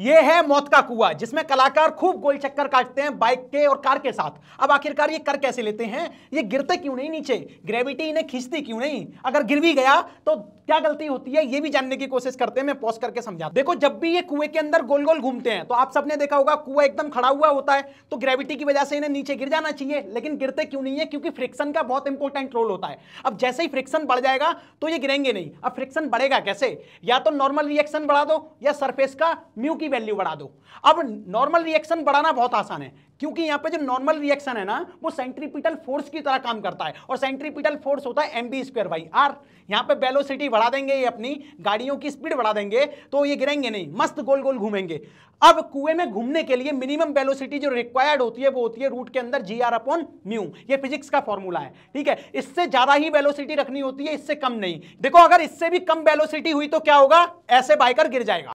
ये है मौत का कुआ जिसमें कलाकार खूब गोल चक्कर काटते हैं बाइक के और कार के साथ अब आखिरकार ये कर कैसे लेते हैं ये गिरते क्यों नहीं नीचे ग्रेविटी इन्हें खींचती क्यों नहीं अगर गिर भी गया तो क्या गलती होती है ये भी जानने की कोशिश करते हैं मैं पॉज करके समझा देखो जब भी ये कुएं के अंदर गोल गोल घूमते हैं तो आप सबने देखा होगा कुआ एकदम खड़ा हुआ होता है तो ग्रेविटी की वजह से इन्हें नीचे गिर जाना चाहिए लेकिन गिरते क्यों नहीं है क्योंकि फ्रिक्शन का बहुत इंपॉर्टेंट रोल होता है अब जैसे ही फ्रिक्शन बढ़ जाएगा तो ये गिरेंगे नहीं अब फ्रिक्शन बढ़ेगा कैसे या तो नॉर्मल रिएक्शन बढ़ा दो या सरफेस का म्यू की की वैल्यू बढ़ा दो अब नॉर्मल रिएक्शन बढ़ाना बहुत आसान है क्योंकि यहां पे जो नॉर्मल रिएक्शन है ना वो सेंट्रीपिटल फोर्स की तरह काम करता है और सेंट्रीपिटल फोर्स होता है M B square by R यहां पे वेलोसिटी बढ़ा देंगे ये अपनी गाड़ियों की स्पीड बढ़ा देंगे तो ये गिरेंगे नहीं मस्त गोल गोल घूमेंगे अब कुएं में घूमने के लिए मिनिमम वेलोसिटी जो रिक्वायर्ड होती है वो होती है रूट के अंदर जी आर अपॉन म्यू ये फिजिक्स का फॉर्मूला है ठीक है इससे ज्यादा ही वेलोसिटी रखनी होती है इससे कम नहीं देखो अगर इससे भी कम वेलोसिटी हुई तो क्या होगा ऐसे बाइकर गिर जाएगा